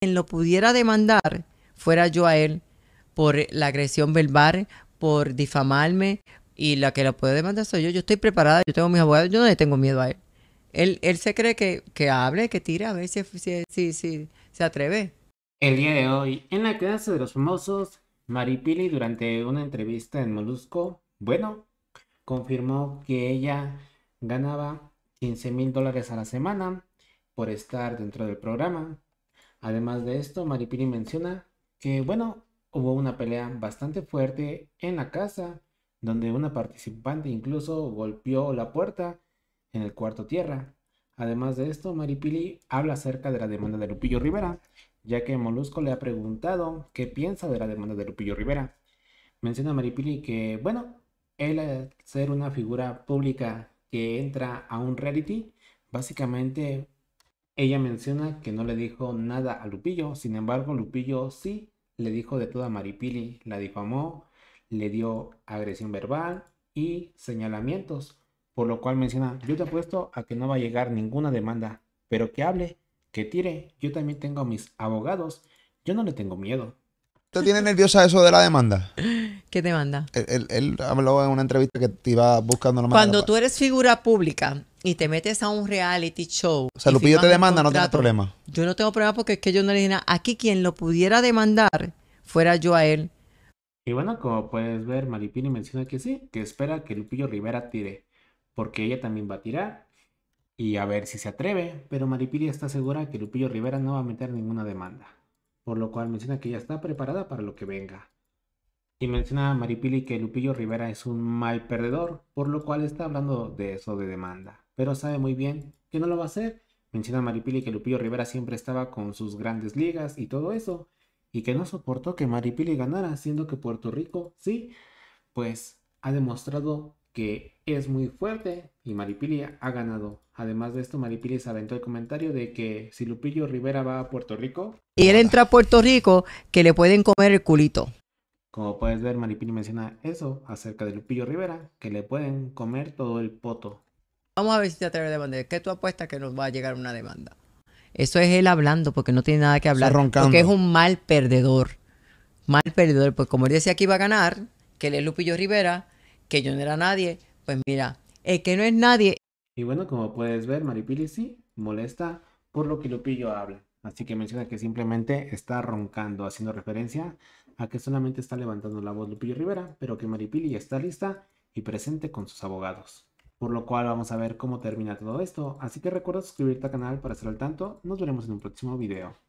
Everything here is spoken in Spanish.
quien lo pudiera demandar fuera yo a él por la agresión verbal, por difamarme, y la que lo puede demandar soy yo. Yo estoy preparada, yo tengo mis abogados, yo no le tengo miedo a él. Él, él se cree que, hable, que tira, a ver si, si, se atreve. El día de hoy, en la clase de los famosos, Maripili durante una entrevista en Molusco, bueno, confirmó que ella ganaba 15 mil dólares a la semana por estar dentro del programa. Además de esto, Maripili menciona que, bueno, hubo una pelea bastante fuerte en la casa, donde una participante incluso golpeó la puerta en el cuarto tierra. Además de esto, Maripili habla acerca de la demanda de Lupillo Rivera, ya que Molusco le ha preguntado qué piensa de la demanda de Lupillo Rivera. Menciona Maripili que, bueno, él al ser una figura pública que entra a un reality, básicamente ella menciona que no le dijo nada a Lupillo, sin embargo Lupillo sí le dijo de toda Maripili, la difamó, le dio agresión verbal y señalamientos, por lo cual menciona, yo te apuesto a que no va a llegar ninguna demanda, pero que hable, que tire, yo también tengo a mis abogados, yo no le tengo miedo. ¿Te tiene nerviosa eso de la demanda? ¿Qué demanda? Él, habló en una entrevista que te iba buscando demanda. Cuando tú eres figura pública y te metes a un reality show. O sea, Lupillo te demanda, no tienes problema. Yo no tengo problema porque es que yo no le dije nada. Aquí quien lo pudiera demandar fuera yo a él. Y bueno, como puedes ver, Maripili menciona que sí, que espera que Lupillo Rivera tire, porque ella también va a tirar y a ver si se atreve, pero Maripili está segura que Lupillo Rivera no va a meter ninguna demanda por lo cual menciona que ya está preparada para lo que venga. Y menciona a Maripili que Lupillo Rivera es un mal perdedor, por lo cual está hablando de eso de demanda, pero sabe muy bien que no lo va a hacer. Menciona a Maripili que Lupillo Rivera siempre estaba con sus grandes ligas y todo eso, y que no soportó que Maripili ganara, siendo que Puerto Rico, sí, pues ha demostrado es muy fuerte y Maripilia ha ganado. Además de esto, Maripilia se aventó el comentario de que si Lupillo Rivera va a Puerto Rico... Y él entra a Puerto Rico, que le pueden comer el culito. Como puedes ver, Maripili menciona eso acerca de Lupillo Rivera, que le pueden comer todo el poto. Vamos a ver si te atreves a demandar. ¿Qué tú apuestas que nos va a llegar una demanda? Eso es él hablando, porque no tiene nada que hablar. Porque es un mal perdedor. Mal perdedor. Pues como él decía que iba a ganar, que él es Lupillo Rivera, que yo no era nadie, pues mira, el que no es nadie. Y bueno, como puedes ver, Maripili sí molesta por lo que Lupillo habla. Así que menciona que simplemente está roncando, haciendo referencia a que solamente está levantando la voz Lupillo Rivera, pero que Maripili está lista y presente con sus abogados. Por lo cual vamos a ver cómo termina todo esto, así que recuerda suscribirte al canal para estar al tanto, nos veremos en un próximo video.